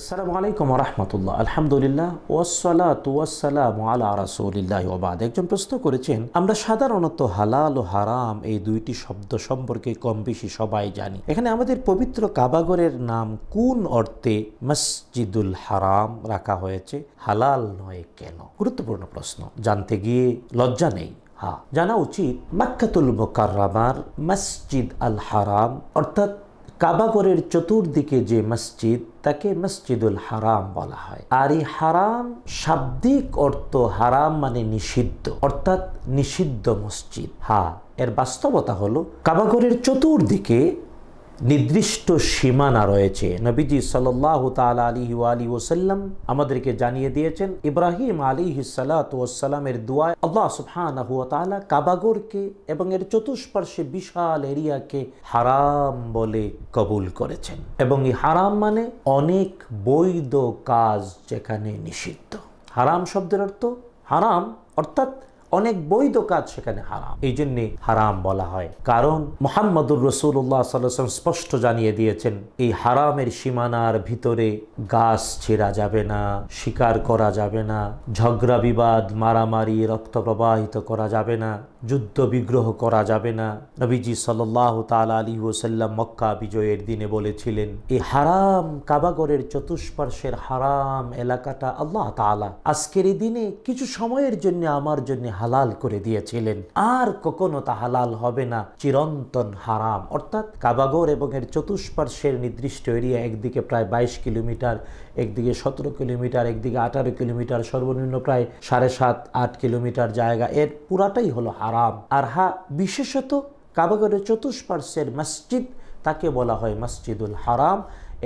আসসালামু আলাইকুম রহমতুল্লাহ আলহামদুলিল্লাহ ওয়াসালাত ওয়াসালাম আলা রাসুলিল্লাহ ওবাদ একজন প্রশ্ন করেছেন আমরা সাধারণত হালাল ও হারাম এই দুইটি শব্দ সম্পর্কে কম বেশি সবাই জানি এখানে আমাদের পবিত্র কাবাগরের নাম কোন অর্থে মসজিদুল হারাম রাখা হয়েছে হালাল নয় কেন গুরুত্বপূর্ণ প্রশ্ন জানতে গিয়ে লজ্জা নেই হ্যাঁ জানা উচিত মাক্কাতুল মোকার মসজিদ আল হারাম অর্থাৎ কাবাগরের চতুর্দিকে যে মসজিদ তাকে মসজিদুল হারাম বলা হয় আর এই হারাম শাব্দিক অর্থ হারাম মানে নিষিদ্ধ অর্থাৎ নিষিদ্ধ মসজিদ হা হ্যাঁ, এর বাস্তবতা হলো কাবাগরের চতুর্দিকে নির্দিষ্ট সীমানা রয়েছে নবীজি সাল্লাহ তাল আলী আলী ওসাল্লাম আমাদেরকে জানিয়ে দিয়েছেন ইব্রাহিম আলী হিসালাতামের দোয়ায় আল্লাহ সুফহান তালা কাবাগরকে এবং এর চতুষ্পার্শ্বে বিশাল এরিয়াকে হারাম বলে কবুল করেছেন এবং এই হারাম মানে অনেক বৈধ কাজ যেখানে নিষিদ্ধ হারাম শব্দের অর্থ হারাম অর্থাৎ অনেক বৈধ কাজ সেখানে হারাম এই জন্যে হারাম বলা হয় কারণ মোহাম্মদুর রসুল্লাহ সাল্লাম স্পষ্ট জানিয়ে দিয়েছেন এই হারামের সীমানার ভিতরে গাছ ছেড়া যাবে না শিকার করা যাবে না ঝগড়া বিবাদ মারামারি রক্ত প্রবাহিত করা যাবে না যুদ্ধ বিগ্রহ করা যাবে না নবীজি সাল্লাহ তাল আলী ওসাল্লাম মক্কা বিজয়ের দিনে বলেছিলেন এই হারাম কাবাগরের চতুষ্পার্শ্বের হারাম এলাকাটা আল্লাহ তালা আজকের এই দিনে কিছু সময়ের জন্য আমার জন্য হারাম হালাল করে দিয়েছিলেন আর কখনো তা হালাল হবে না চিরন্তন হারাম অর্থাৎ কাবাগর এবং এর চতুষ্পার্শ্বের নির্দিষ্ট এরিয়া একদিকে প্রায় বাইশ কিলোমিটার একদিকে সতেরো কিলোমিটার একদিকে আঠারো কিলোমিটার সর্বনিম্ন প্রায় সাড়ে সাত আট কিলোমিটার জায়গা এর পুরাটাই হলো হারাম আর হা বিশেষত কাবাগরের চতুষ্পার্শ্বের মসজিদ তাকে বলা হয় মসজিদুল হারাম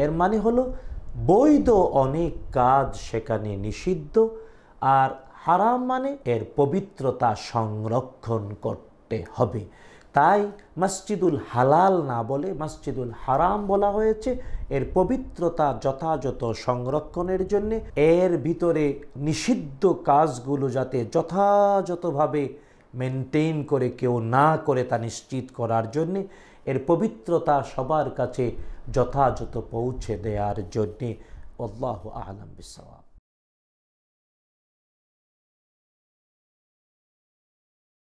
এর মানে হলো বৈধ অনেক কাজ সেখানে নিষিদ্ধ আর হারাম মানে এর পবিত্রতা সংরক্ষণ করতে হবে তাই মসজিদুল হালাল না বলে মসজিদুল হারাম বলা হয়েছে এর পবিত্রতা যথাযথ সংরক্ষণের জন্যে এর ভিতরে নিষিদ্ধ কাজগুলো যাতে যথাযথভাবে মেনটেন করে কেউ না করে তা নিশ্চিত করার জন্যে এর পবিত্রতা সবার কাছে যথাযথ পৌঁছে দেওয়ার জন্যে অল্লাহ আহলাম বিশ্বাস